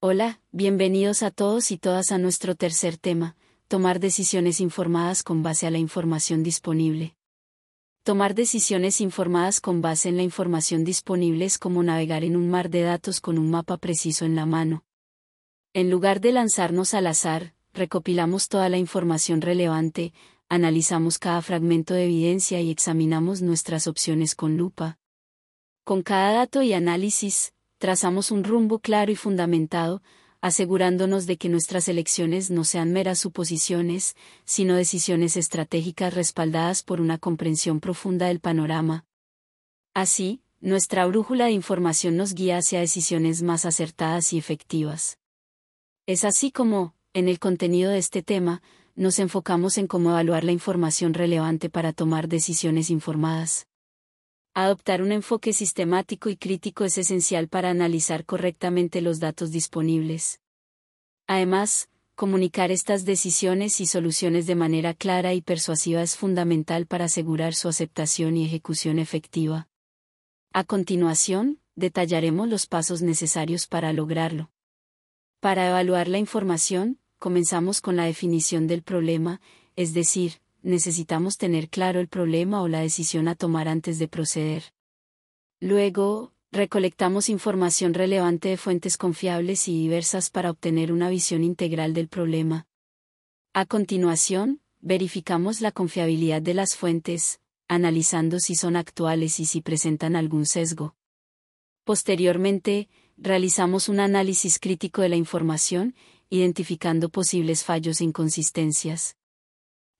Hola, bienvenidos a todos y todas a nuestro tercer tema, tomar decisiones informadas con base a la información disponible. Tomar decisiones informadas con base en la información disponible es como navegar en un mar de datos con un mapa preciso en la mano. En lugar de lanzarnos al azar, recopilamos toda la información relevante, analizamos cada fragmento de evidencia y examinamos nuestras opciones con lupa. Con cada dato y análisis, trazamos un rumbo claro y fundamentado, asegurándonos de que nuestras elecciones no sean meras suposiciones, sino decisiones estratégicas respaldadas por una comprensión profunda del panorama. Así, nuestra brújula de información nos guía hacia decisiones más acertadas y efectivas. Es así como, en el contenido de este tema, nos enfocamos en cómo evaluar la información relevante para tomar decisiones informadas. Adoptar un enfoque sistemático y crítico es esencial para analizar correctamente los datos disponibles. Además, comunicar estas decisiones y soluciones de manera clara y persuasiva es fundamental para asegurar su aceptación y ejecución efectiva. A continuación, detallaremos los pasos necesarios para lograrlo. Para evaluar la información, comenzamos con la definición del problema, es decir, necesitamos tener claro el problema o la decisión a tomar antes de proceder. Luego, recolectamos información relevante de fuentes confiables y diversas para obtener una visión integral del problema. A continuación, verificamos la confiabilidad de las fuentes, analizando si son actuales y si presentan algún sesgo. Posteriormente, realizamos un análisis crítico de la información, identificando posibles fallos e inconsistencias.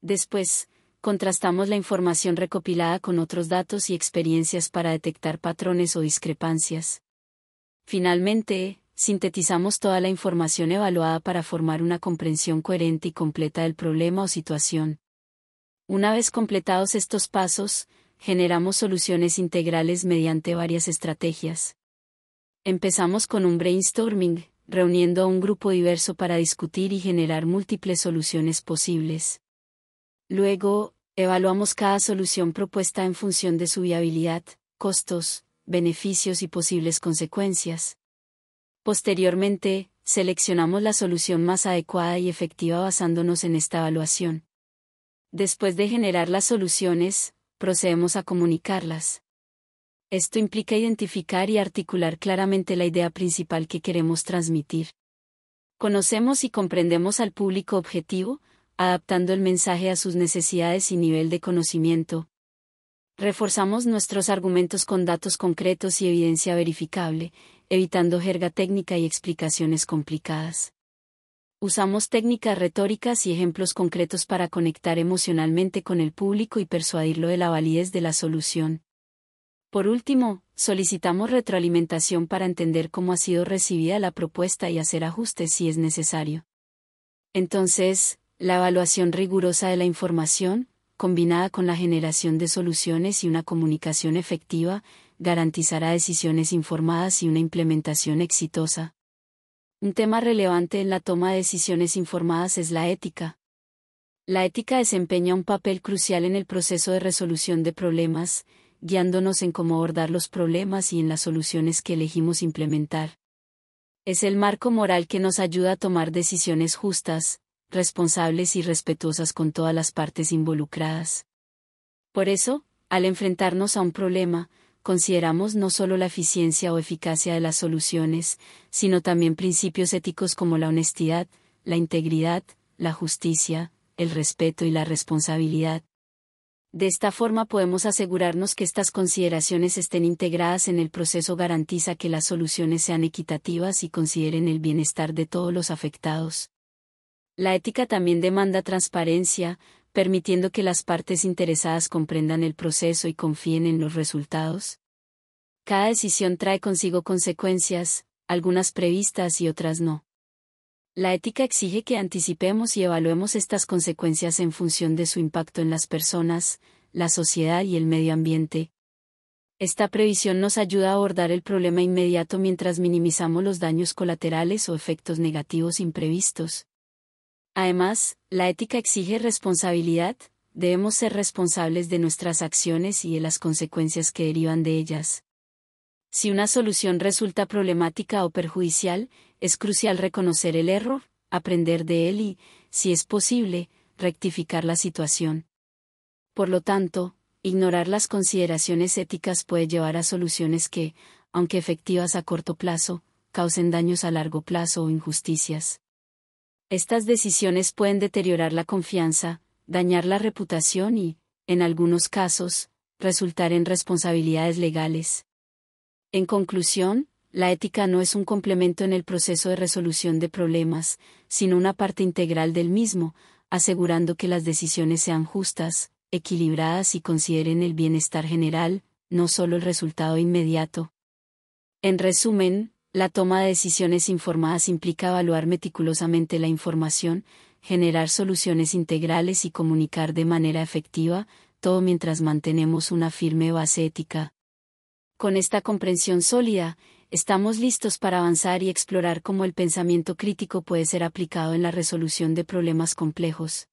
Después, contrastamos la información recopilada con otros datos y experiencias para detectar patrones o discrepancias. Finalmente, sintetizamos toda la información evaluada para formar una comprensión coherente y completa del problema o situación. Una vez completados estos pasos, generamos soluciones integrales mediante varias estrategias. Empezamos con un brainstorming, reuniendo a un grupo diverso para discutir y generar múltiples soluciones posibles. Luego, evaluamos cada solución propuesta en función de su viabilidad, costos, beneficios y posibles consecuencias. Posteriormente, seleccionamos la solución más adecuada y efectiva basándonos en esta evaluación. Después de generar las soluciones, procedemos a comunicarlas. Esto implica identificar y articular claramente la idea principal que queremos transmitir. Conocemos y comprendemos al público objetivo, adaptando el mensaje a sus necesidades y nivel de conocimiento. Reforzamos nuestros argumentos con datos concretos y evidencia verificable, evitando jerga técnica y explicaciones complicadas. Usamos técnicas retóricas y ejemplos concretos para conectar emocionalmente con el público y persuadirlo de la validez de la solución. Por último, solicitamos retroalimentación para entender cómo ha sido recibida la propuesta y hacer ajustes si es necesario. Entonces, la evaluación rigurosa de la información, combinada con la generación de soluciones y una comunicación efectiva, garantizará decisiones informadas y una implementación exitosa. Un tema relevante en la toma de decisiones informadas es la ética. La ética desempeña un papel crucial en el proceso de resolución de problemas, guiándonos en cómo abordar los problemas y en las soluciones que elegimos implementar. Es el marco moral que nos ayuda a tomar decisiones justas, responsables y respetuosas con todas las partes involucradas. Por eso, al enfrentarnos a un problema, consideramos no solo la eficiencia o eficacia de las soluciones, sino también principios éticos como la honestidad, la integridad, la justicia, el respeto y la responsabilidad. De esta forma podemos asegurarnos que estas consideraciones estén integradas en el proceso garantiza que las soluciones sean equitativas y consideren el bienestar de todos los afectados. La ética también demanda transparencia, permitiendo que las partes interesadas comprendan el proceso y confíen en los resultados. Cada decisión trae consigo consecuencias, algunas previstas y otras no. La ética exige que anticipemos y evaluemos estas consecuencias en función de su impacto en las personas, la sociedad y el medio ambiente. Esta previsión nos ayuda a abordar el problema inmediato mientras minimizamos los daños colaterales o efectos negativos imprevistos. Además, la ética exige responsabilidad, debemos ser responsables de nuestras acciones y de las consecuencias que derivan de ellas. Si una solución resulta problemática o perjudicial, es crucial reconocer el error, aprender de él y, si es posible, rectificar la situación. Por lo tanto, ignorar las consideraciones éticas puede llevar a soluciones que, aunque efectivas a corto plazo, causen daños a largo plazo o injusticias. Estas decisiones pueden deteriorar la confianza, dañar la reputación y, en algunos casos, resultar en responsabilidades legales. En conclusión, la ética no es un complemento en el proceso de resolución de problemas, sino una parte integral del mismo, asegurando que las decisiones sean justas, equilibradas y consideren el bienestar general, no solo el resultado inmediato. En resumen, la toma de decisiones informadas implica evaluar meticulosamente la información, generar soluciones integrales y comunicar de manera efectiva, todo mientras mantenemos una firme base ética. Con esta comprensión sólida, estamos listos para avanzar y explorar cómo el pensamiento crítico puede ser aplicado en la resolución de problemas complejos.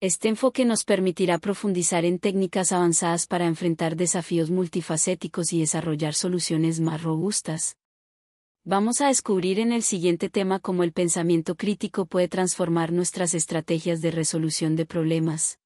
Este enfoque nos permitirá profundizar en técnicas avanzadas para enfrentar desafíos multifacéticos y desarrollar soluciones más robustas. Vamos a descubrir en el siguiente tema cómo el pensamiento crítico puede transformar nuestras estrategias de resolución de problemas.